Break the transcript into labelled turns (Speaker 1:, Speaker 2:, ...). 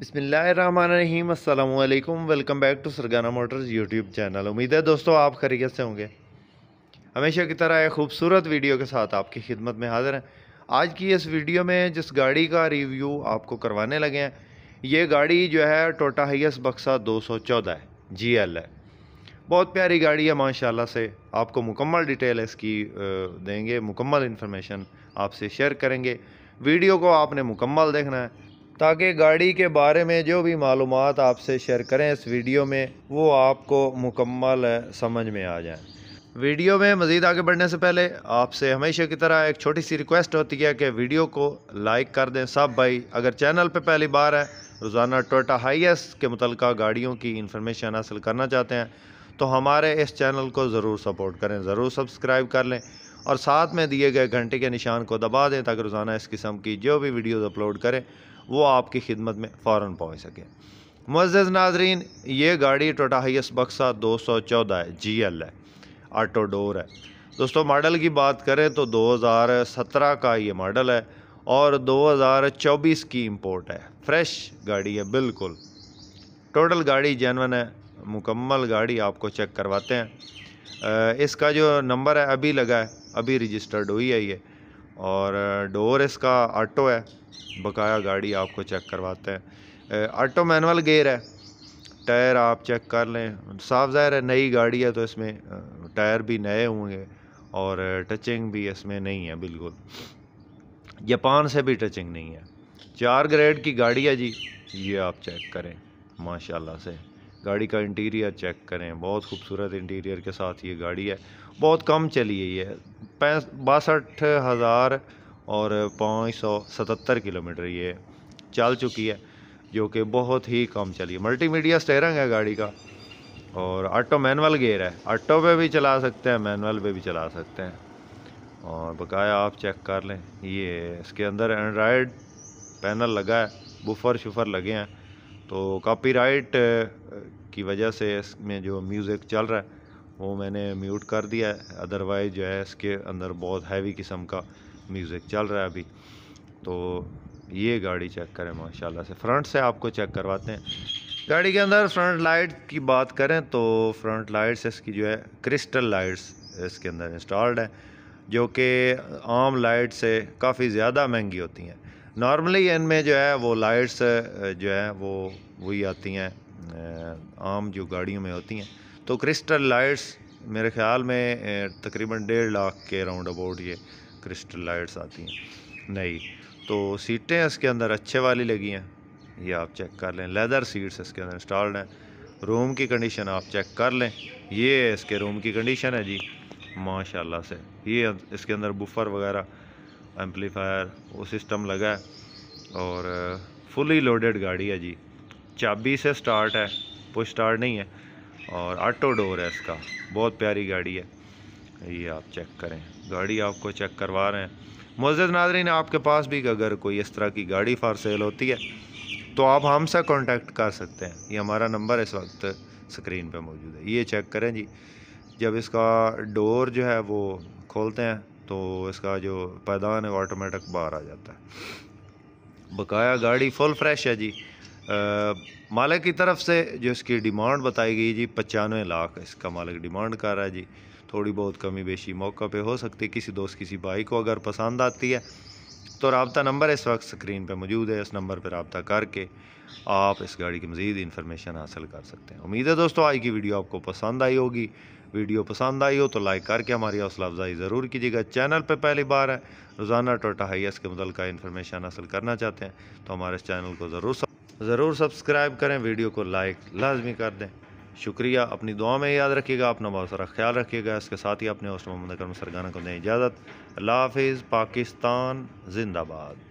Speaker 1: بسم اللہ الرحمن الرحیم السلام علیکم welcome back to Sargana motors YouTube channel امید ہے دوستو آپ خریدت سے ہوں گے ہمیشہ کی طرح ایک خوبصورت ویڈیو کے ساتھ آپ کی خدمت میں حاضر ہیں آج کی اس ویڈیو میں جس گاڑی کا ریویو آپ کو کروانے لگے ہیں یہ گاڑی جو ہے ٹوٹا ہیس بکسا دو سو چودہ ہے جی ایل ہے بہت پیاری گاڑی ہے ماشاءاللہ سے آپ کو مکمل ڈیٹیل اس کی دیں گے مکمل انفارمیشن آپ سے شیئر کریں گے ویڈیو کو آپ نے مکمل دیکھنا ہے تاکہ گاڑی کے بارے میں جو بھی معلومات آپ سے شیئر کریں اس ویڈیو میں وہ آپ کو مکمل سمجھ میں آ جائیں ویڈیو میں مزید آگے بڑھنے سے پہلے آپ سے ہمیشہ کی طرح ایک چھوٹی سی ریکویسٹ ہوتی ہے کہ ویڈیو کو لائک کر دیں سب بھائی اگر چینل پہ پہلی بار ہے روزانہ ٹوٹا ہائی ایس کے متعلقہ گاڑیوں کی انفارمیشن حاصل کرنا چاہتے ہیں تو ہمارے اس چینل کو ضرور سپورٹ کریں ضرور سبسکرائب کر لیں اور ساتھ میں دیے گئے گھنٹے کے نشان کو دبا دیں تاکہ روزانہ اس قسم کی جو بھی ویڈیوز اپلوڈ کریں وہ آپ کی خدمت میں فوراً پہنچ سکے معزز ناظرین یہ گاڑی ٹوٹا ہیس بکسا دو سو چودہ ہے جی ایل ہے آٹو ڈور ہے دوستو ماڈل کی بات کریں تو دو ہزار سترہ کا یہ ماڈل ہے اور دو ہزار چوبیس کی امپورٹ ہے فریش گاڑی ہے بالکل ٹوٹل گاڑی جینون ہے مکمل گاڑی آپ کو چیک کرواتے ہیں اس کا جو نمبر ہے ابھی لگا ہے ابھی رجسٹرڈ ہوئی ہے یہ اور ڈور اس کا آٹو ہے بقایا گاڑی آپ کو چیک کرواتے ہیں آٹو مینول گیئر ہے ٹائر آپ چیک کر لیں صاف ظاہر ہے نئی گاڑی ہے تو اس میں ٹائر بھی نئے ہوں گے اور ٹچنگ بھی اس میں نہیں ہے بالکل جاپان سے بھی ٹچنگ نہیں ہے چار گریڈ کی گاڑی ہے جی یہ آپ چیک کریں ماشاء اللہ سے گاڑی کا انٹیریئر چیک کریں بہت خوبصورت انٹیریئر کے ساتھ یہ گاڑی ہے بہت کم چلی ہے یہ باسٹھ ہزار اور پانچ سو ستتر کلومیٹر یہ چل چکی ہے جو کہ بہت ہی کم چلی ہے ملٹی میڈیا سٹیرنگ ہے گاڑی کا اور آٹو مینول گیئر ہے آٹو پہ بھی چلا سکتے ہیں مینول پہ بھی چلا سکتے ہیں اور بقایا آپ چیک کر لیں یہ اس کے اندر اینڈرائڈ پینل لگا ہے بفر شفر لگے ہیں تو کاپی رائٹ کی وجہ سے اس میں جو میوزک چل رہا ہے وہ میں نے میوٹ کر دیا ہے ادروائز جو ہے اس کے اندر بہت ہیوی قسم کا میوزک چل رہا ہے ابھی تو یہ گاڑی چیک کریں ماشاء اللہ سے فرنٹ سے آپ کو چیک کرواتے ہیں گاڑی کے اندر فرنٹ لائٹ کی بات کریں تو فرنٹ لائٹس اس کی جو ہے کرسٹل لائٹس اس کے اندر انسٹالڈ ہیں جو کہ عام لائٹ سے کافی زیادہ مہنگی ہوتی ہیں نارملی ان میں جو ہے وہ لائٹس جو ہیں وہ وہی آتی ہیں عام جو گاڑیوں میں ہوتی ہیں تو کرسٹل لائٹس میرے خیال میں تقریباً ڈیڑھ لاکھ کے راؤنڈ اباؤٹ یہ کرسٹل لائٹس آتی ہیں نئی تو سیٹیں اس کے اندر اچھے والی لگی ہیں یہ آپ چیک کر لیں لیدر سیٹس اس کے اندر انسٹالڈ ہیں روم کی کنڈیشن آپ چیک کر لیں یہ اس کے روم کی کنڈیشن ہے جی ماشاء اللہ سے یہ اس کے اندر بفر وغیرہ ایمپلیفائر وہ سسٹم لگا ہے اور فلی لوڈیڈ گاڑی ہے جی چابی سے سٹارٹ ہے وہ سٹارٹ نہیں ہے اور آٹو ڈور ہے اس کا بہت پیاری گاڑی ہے یہ آپ چیک کریں گاڑی آپ کو چیک کروا رہے ہیں معزز ناظرین آپ کے پاس بھی اگر کوئی اس طرح کی گاڑی فار سیل ہوتی ہے تو آپ ہم سے کانٹیکٹ کر سکتے ہیں یہ ہمارا نمبر اس وقت سکرین پہ موجود ہے یہ چیک کریں جی جب اس کا ڈور جو ہے وہ کھولتے ہیں تو اس کا جو پیدان ہے وہ آٹومیٹک باہر آ جاتا ہے بقایا گاڑی فل فریش ہے جی مالک کی طرف سے جو اس کی ڈیمانڈ بتائی گئی جی پچانوے لاکھ اس کا مالک ڈیمانڈ کر رہا ہے جی تھوڑی بہت کمی بیشی موقع پہ ہو سکتی ہے کسی دوست کسی بھائی کو اگر پسند آتی ہے تو رابطہ نمبر اس وقت سکرین پہ موجود ہے اس نمبر پہ رابطہ کر کے آپ اس گاڑی کی مزید انفارمیشن حاصل کر سکتے ہیں امید ہے دوستو آج کی ویڈیو آپ کو پسند آئی ہوگی ویڈیو پسند آئی ہو تو لائک کر کے ہماری حوصلہ افزائی ضرور کیجیے گا چینل پہ پہلی بار ہے روزانہ ٹوٹا ہائی ایس کے متعلقہ انفارمیشن حاصل کرنا چاہتے ہیں تو ہمارے اس چینل کو ضرور ضرور سبسکرائب کریں ویڈیو کو لائک لازمی کر دیں شکریہ اپنی دعا میں یاد رکھیے گا اپنا بہت سارا خیال رکھیے گا اس کے ساتھ ہی اپنے محمد اکرم سرگانہ کو دیں اجازت اللہ حافظ پاکستان زندہ باد